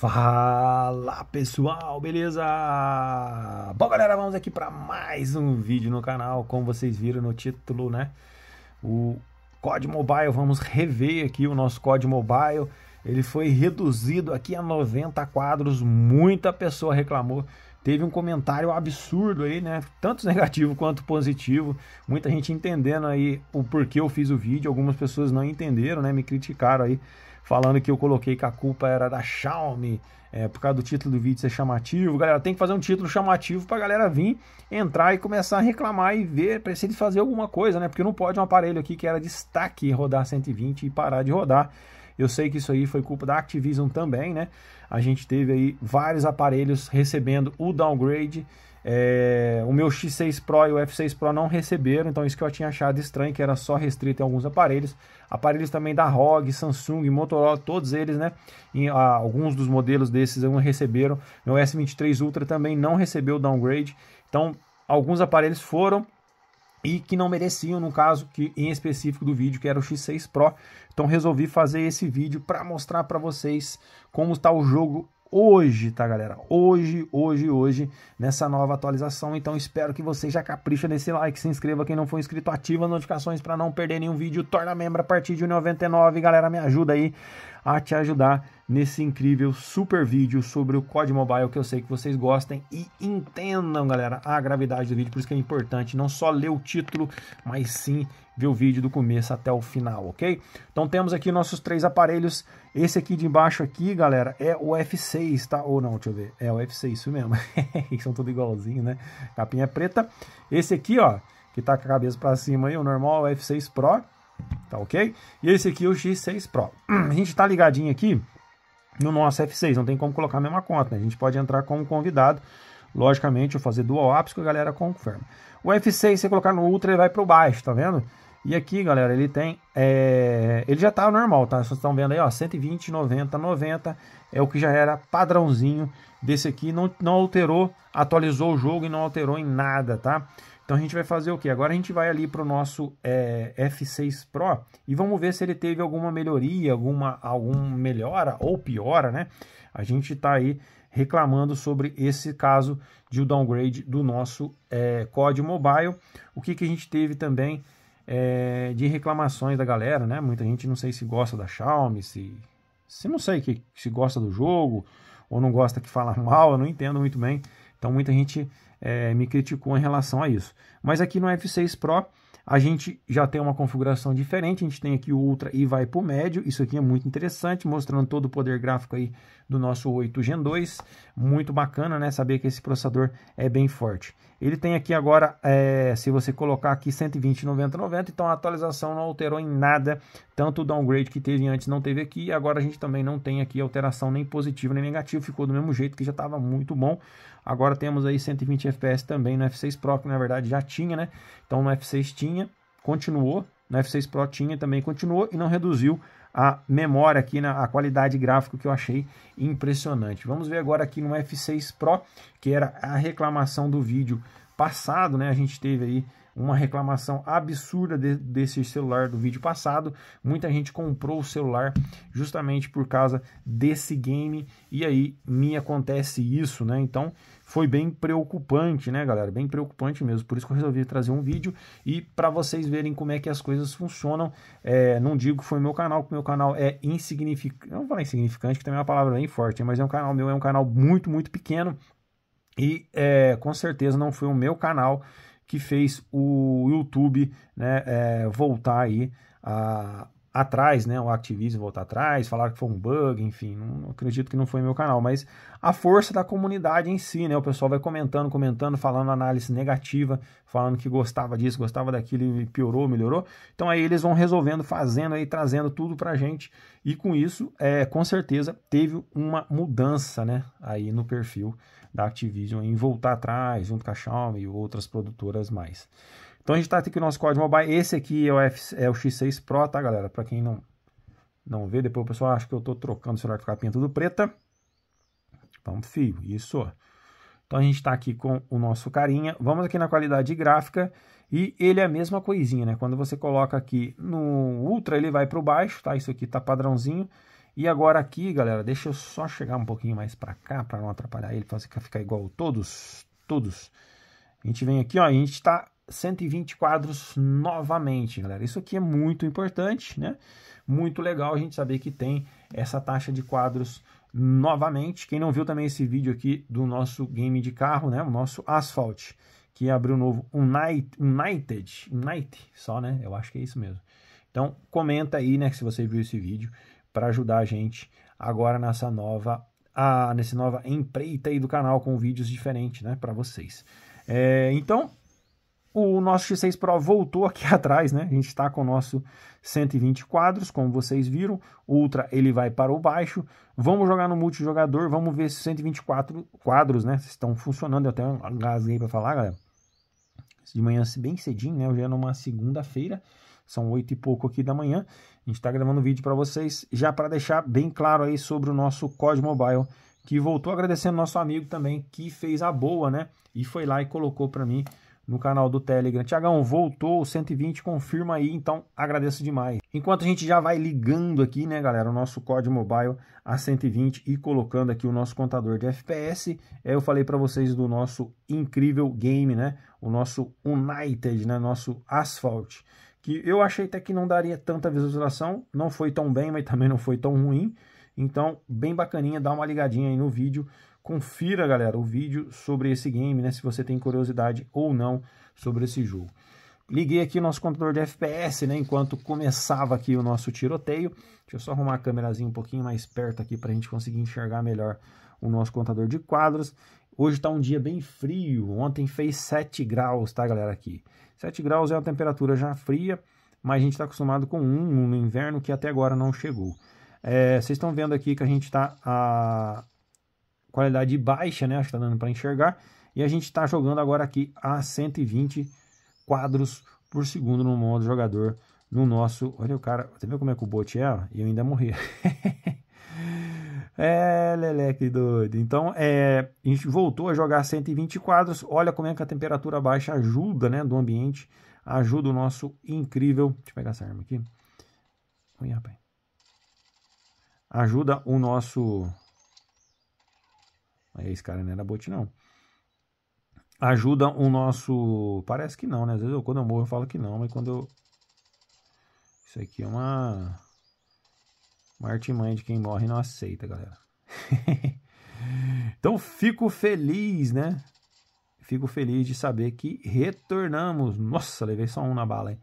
Fala pessoal, beleza? Bom galera, vamos aqui para mais um vídeo no canal, como vocês viram no título, né? O COD Mobile, vamos rever aqui o nosso COD Mobile, ele foi reduzido aqui a 90 quadros, muita pessoa reclamou, teve um comentário absurdo aí, né? Tanto negativo quanto positivo, muita gente entendendo aí o porquê eu fiz o vídeo, algumas pessoas não entenderam, né? Me criticaram aí falando que eu coloquei que a culpa era da Xiaomi, é, por causa do título do vídeo ser chamativo. Galera, tem que fazer um título chamativo para a galera vir, entrar e começar a reclamar e ver, precisa fazer alguma coisa, né? Porque não pode um aparelho aqui que era destaque rodar 120 e parar de rodar. Eu sei que isso aí foi culpa da Activision também, né? A gente teve aí vários aparelhos recebendo o downgrade é, o meu X6 Pro e o F6 Pro não receberam, então isso que eu tinha achado estranho, que era só restrito em alguns aparelhos. Aparelhos também da ROG, Samsung, Motorola, todos eles, né? Em, a, ah, alguns dos modelos desses não receberam. Meu S23 Ultra também não recebeu o downgrade. Então, alguns aparelhos foram e que não mereciam, no caso que em específico do vídeo, que era o X6 Pro. Então resolvi fazer esse vídeo para mostrar para vocês como está o jogo hoje, tá, galera? Hoje, hoje, hoje, nessa nova atualização. Então espero que você já capricha nesse like, se inscreva quem não for inscrito, ativa as notificações para não perder nenhum vídeo, torna membro a partir de 99, galera, me ajuda aí a te ajudar nesse incrível super vídeo sobre o COD Mobile que eu sei que vocês gostem e entendam, galera, a gravidade do vídeo, por isso que é importante não só ler o título, mas sim ver o vídeo do começo até o final, ok? Então temos aqui nossos três aparelhos, esse aqui de embaixo aqui, galera, é o F6, tá? Ou não, deixa eu ver, é o F6, isso mesmo, são tudo igualzinho, né? Capinha preta, esse aqui, ó, que tá com a cabeça pra cima aí, o normal, é o F6 Pro, tá ok? E esse aqui é o X6 Pro. A gente tá ligadinho aqui no nosso F6, não tem como colocar a mesma conta, né? a gente pode entrar como convidado, logicamente, eu fazer dual apps que a galera confirma. O F6, se colocar no Ultra, ele vai para baixo, tá vendo? E aqui, galera, ele tem, é... ele já tá normal, tá? Vocês estão vendo aí, ó, 120, 90, 90, é o que já era padrãozinho desse aqui, não, não alterou, atualizou o jogo e não alterou em nada, tá? Então a gente vai fazer o que? Agora a gente vai ali para o nosso é, F6 Pro e vamos ver se ele teve alguma melhoria, alguma algum melhora ou piora, né? A gente está aí reclamando sobre esse caso de um downgrade do nosso é, COD Mobile. O que, que a gente teve também é, de reclamações da galera, né? Muita gente não sei se gosta da Xiaomi, se, se não sei que se gosta do jogo ou não gosta que fala mal, eu não entendo muito bem. Então muita gente é, me criticou em relação a isso. Mas aqui no F6 Pro a gente já tem uma configuração diferente, a gente tem aqui o Ultra e vai para o médio, isso aqui é muito interessante, mostrando todo o poder gráfico aí do nosso 8 Gen 2, muito bacana né, saber que esse processador é bem forte. Ele tem aqui agora, é, se você colocar aqui 120 90 90, então a atualização não alterou em nada, tanto o downgrade que teve antes não teve aqui, agora a gente também não tem aqui alteração nem positiva nem negativa, ficou do mesmo jeito que já estava muito bom. Agora temos aí 120 FPS também no F6 Pro, que na verdade já tinha, né? Então no F6 tinha, continuou, no F6 Pro tinha também continuou e não reduziu a memória aqui, na, a qualidade gráfica que eu achei impressionante. Vamos ver agora aqui no F6 Pro, que era a reclamação do vídeo passado, né? A gente teve aí uma reclamação absurda de, desse celular do vídeo passado. Muita gente comprou o celular justamente por causa desse game e aí me acontece isso, né? Então foi bem preocupante, né, galera? Bem preocupante mesmo. Por isso que eu resolvi trazer um vídeo e para vocês verem como é que as coisas funcionam. É, não digo que foi meu canal, que meu canal é insignificante. Não vou falar insignificante, que também é uma palavra bem forte, mas é um canal meu, é um canal muito, muito pequeno. E é, com certeza não foi o meu canal que fez o YouTube né, é, voltar aí a, atrás, né, o Activision voltar atrás, falaram que foi um bug, enfim, não acredito que não foi meu canal, mas a força da comunidade em si, né, o pessoal vai comentando, comentando, falando análise negativa, falando que gostava disso, gostava daquilo, piorou, melhorou, então aí eles vão resolvendo, fazendo aí, trazendo tudo a gente, e com isso, é, com certeza, teve uma mudança, né, aí no perfil da Activision em voltar atrás, junto com a Xiaomi e outras produtoras mais. Então a gente está aqui com o nosso código mobile. Esse aqui é o, F, é o X6 Pro, tá, galera? Para quem não, não vê, depois o pessoal acha que eu estou trocando o celular com a capinha tudo preta. Vamos, então, fio, isso. Então a gente está aqui com o nosso carinha. Vamos aqui na qualidade gráfica e ele é a mesma coisinha, né? Quando você coloca aqui no Ultra, ele vai para o baixo, tá? Isso aqui tá padrãozinho. E agora aqui, galera, deixa eu só chegar um pouquinho mais para cá, para não atrapalhar ele, fazer ficar igual todos, todos. A gente vem aqui, ó, a gente está 120 quadros novamente, galera. Isso aqui é muito importante, né? Muito legal a gente saber que tem essa taxa de quadros novamente. Quem não viu também esse vídeo aqui do nosso game de carro, né? O nosso Asphalt, que abriu novo United, United, United só, né? Eu acho que é isso mesmo. Então, comenta aí, né, se você viu esse vídeo para ajudar a gente agora nessa nova a, nessa nova empreita aí do canal com vídeos diferentes, né, para vocês. É, então, o nosso X6 Pro voltou aqui atrás, né? A gente está com o nosso 120 quadros, como vocês viram. O Ultra ele vai para o baixo. Vamos jogar no multijogador, vamos ver se 124 quadros, né? Estão funcionando. Eu até engasguei para falar, galera. De manhã, bem cedinho, né? Hoje é numa segunda-feira. São oito e pouco aqui da manhã. A gente está gravando um vídeo para vocês, já para deixar bem claro aí sobre o nosso código Mobile, que voltou agradecendo nosso amigo também, que fez a boa, né? E foi lá e colocou para mim no canal do Telegram. Tiagão, voltou 120, confirma aí, então agradeço demais. Enquanto a gente já vai ligando aqui, né, galera, o nosso código mobile a 120 e colocando aqui o nosso contador de FPS, é, eu falei para vocês do nosso incrível game, né, o nosso United, né, nosso Asphalt que eu achei até que não daria tanta visualização, não foi tão bem, mas também não foi tão ruim. Então, bem bacaninha, dá uma ligadinha aí no vídeo. Confira, galera, o vídeo sobre esse game, né? Se você tem curiosidade ou não sobre esse jogo. Liguei aqui o nosso contador de FPS, né? Enquanto começava aqui o nosso tiroteio. Deixa eu só arrumar a câmerazinha um pouquinho mais perto aqui para a gente conseguir enxergar melhor o nosso contador de quadros. Hoje está um dia bem frio. Ontem fez 7 graus, tá, galera? Aqui. 7 graus é uma temperatura já fria, mas a gente está acostumado com 1, no inverno, que até agora não chegou. É, vocês estão vendo aqui que a gente está a qualidade baixa, né? Acho que está dando para enxergar. E a gente está jogando agora aqui a 120 quadros por segundo no modo jogador no nosso... Olha o cara, você viu como é que o bot é? E eu ainda morri. É, Leleque doido. Então, é, a gente voltou a jogar 120 quadros. Olha como é que a temperatura baixa ajuda, né? Do ambiente, ajuda o nosso incrível. Deixa eu pegar essa arma aqui. Ui, rapaz. Ajuda o nosso. Aí, esse cara não era bot, não. Ajuda o nosso. Parece que não, né? Às vezes eu, quando eu morro eu falo que não, mas quando eu. Isso aqui é uma. Uma de quem morre não aceita, galera. então fico feliz, né? Fico feliz de saber que retornamos. Nossa, levei só um na bala, hein?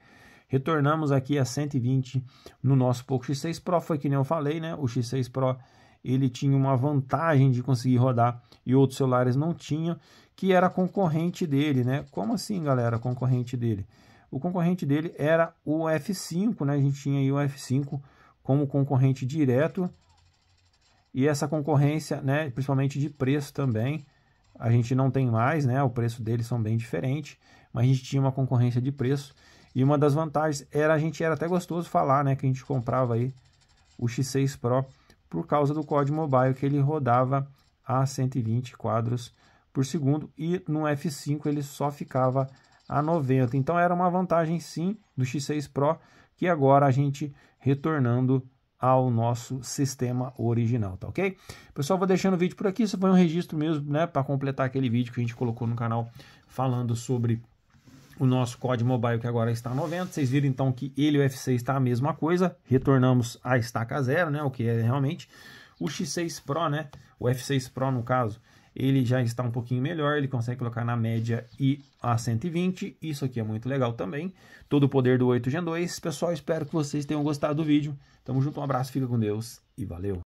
Retornamos aqui a 120 no nosso Poco X6 Pro. Foi que nem eu falei, né? O X6 Pro ele tinha uma vantagem de conseguir rodar e outros celulares não tinham, que era concorrente dele, né? Como assim, galera, concorrente dele? O concorrente dele era o F5, né? A gente tinha aí o F5 como concorrente direto. E essa concorrência, né, principalmente de preço também, a gente não tem mais, né, o preço deles são bem diferentes, mas a gente tinha uma concorrência de preço. E uma das vantagens era, a gente era até gostoso falar, né, que a gente comprava aí o X6 Pro por causa do código mobile que ele rodava a 120 quadros por segundo e no F5 ele só ficava a 90. Então era uma vantagem sim do X6 Pro que agora a gente retornando ao nosso sistema original, tá ok? Pessoal, vou deixando o vídeo por aqui, isso foi um registro mesmo, né, para completar aquele vídeo que a gente colocou no canal falando sobre o nosso código mobile que agora está 90, vocês viram então que ele e o F6 está a mesma coisa, retornamos à estaca zero, né, o que é realmente o X6 Pro, né, o F6 Pro no caso, ele já está um pouquinho melhor, ele consegue colocar na média e a 120, isso aqui é muito legal também. Todo o poder do 8 Gen 2. Pessoal, espero que vocês tenham gostado do vídeo. Tamo junto, um abraço, fica com Deus e valeu!